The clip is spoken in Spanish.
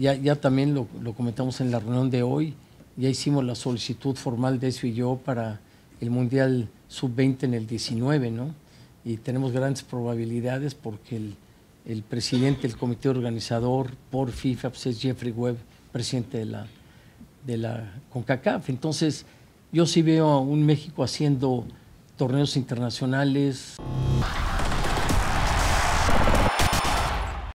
ya, también lo, comentamos en la reunión de hoy, ya hicimos la solicitud formal de eso y yo para el Mundial Sub-20 en el 19, ¿no? Y tenemos grandes probabilidades porque el, presidente del comité organizador por FIFA pues, es Jeffrey Webb, presidente de la, de la CONCACAF. Entonces, yo sí veo a un México haciendo torneos internacionales.